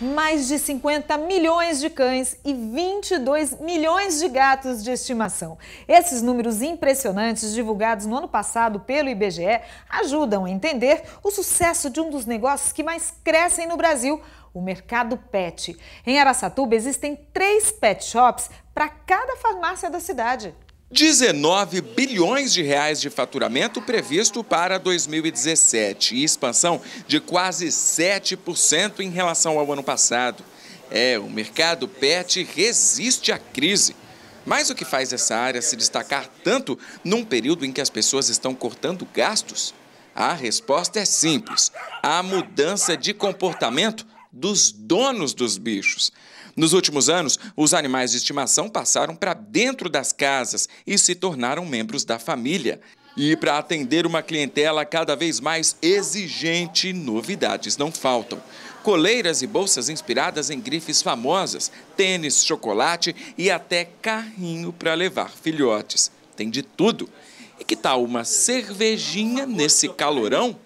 mais de 50 milhões de cães e 22 milhões de gatos de estimação. Esses números impressionantes divulgados no ano passado pelo IBGE ajudam a entender o sucesso de um dos negócios que mais crescem no Brasil, o mercado pet. Em Aracatuba, existem três pet shops para cada farmácia da cidade. 19 bilhões de reais de faturamento previsto para 2017 e expansão de quase 7% em relação ao ano passado. É, o mercado pet resiste à crise. Mas o que faz essa área se destacar tanto num período em que as pessoas estão cortando gastos? A resposta é simples: a mudança de comportamento dos donos dos bichos. Nos últimos anos, os animais de estimação passaram para dentro das casas e se tornaram membros da família. E para atender uma clientela cada vez mais exigente, novidades não faltam. Coleiras e bolsas inspiradas em grifes famosas, tênis, chocolate e até carrinho para levar filhotes. Tem de tudo. E que tal uma cervejinha nesse calorão?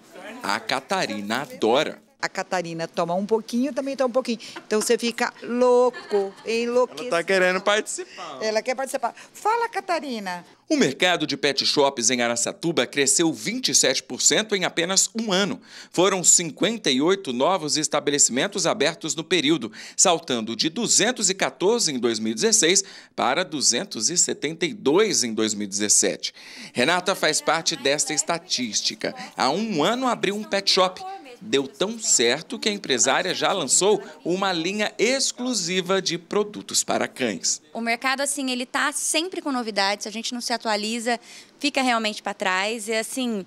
A Catarina adora. A Catarina toma um pouquinho, também toma um pouquinho. Então você fica louco, enlouquecido. Ela está querendo participar. Ela quer participar. Fala, Catarina. O mercado de pet shops em Aracatuba cresceu 27% em apenas um ano. Foram 58 novos estabelecimentos abertos no período, saltando de 214 em 2016 para 272 em 2017. Renata faz parte desta estatística. Há um ano abriu um pet shop deu tão certo que a empresária já lançou uma linha exclusiva de produtos para cães. O mercado, assim, ele tá sempre com novidades, a gente não se atualiza, fica realmente para trás. E, assim,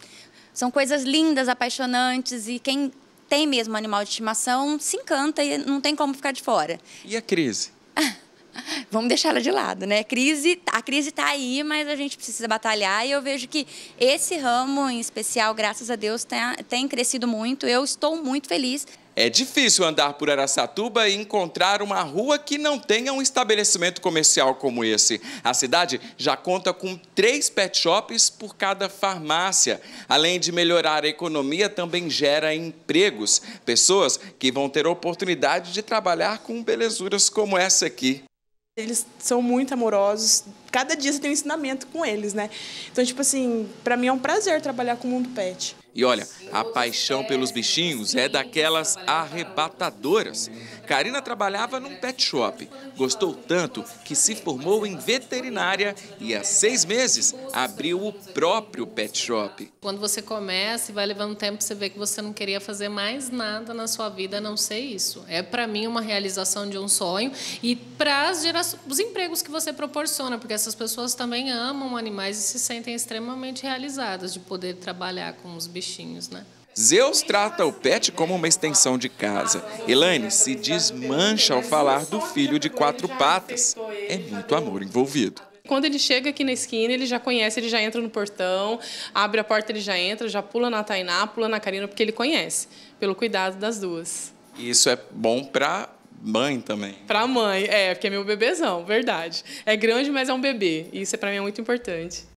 são coisas lindas, apaixonantes e quem tem mesmo animal de estimação se encanta e não tem como ficar de fora. E a crise? vamos deixar ela de lado, né? Crise, a crise está aí, mas a gente precisa batalhar e eu vejo que esse ramo em especial, graças a Deus, tem, tem crescido muito. Eu estou muito feliz. É difícil andar por Araçatuba e encontrar uma rua que não tenha um estabelecimento comercial como esse. A cidade já conta com três pet shops por cada farmácia. Além de melhorar a economia, também gera empregos. Pessoas que vão ter a oportunidade de trabalhar com belezuras como essa aqui. Eles são muito amorosos, cada dia você tem um ensinamento com eles, né? Então, tipo assim, para mim é um prazer trabalhar com o mundo pet. E olha, a paixão pelos bichinhos é daquelas arrebatadoras. Karina trabalhava num pet shop. Gostou tanto que se formou em veterinária e há seis meses abriu o próprio pet shop. Quando você começa e vai levando tempo, você vê que você não queria fazer mais nada na sua vida a não ser isso. É para mim uma realização de um sonho e para os empregos que você proporciona, porque essas pessoas também amam animais e se sentem extremamente realizadas de poder trabalhar com os bichinhos, né? Zeus trata o pet como uma extensão de casa. Elaine se desmancha ao falar do filho de quatro patas. É muito amor envolvido. Quando ele chega aqui na esquina, ele já conhece, ele já entra no portão, abre a porta, ele já entra, já pula na Tainá, pula na Karina, porque ele conhece, pelo cuidado das duas. Isso é bom para mãe também. Para mãe, é, porque é meu bebezão, verdade. É grande, mas é um bebê. E isso é para mim é muito importante.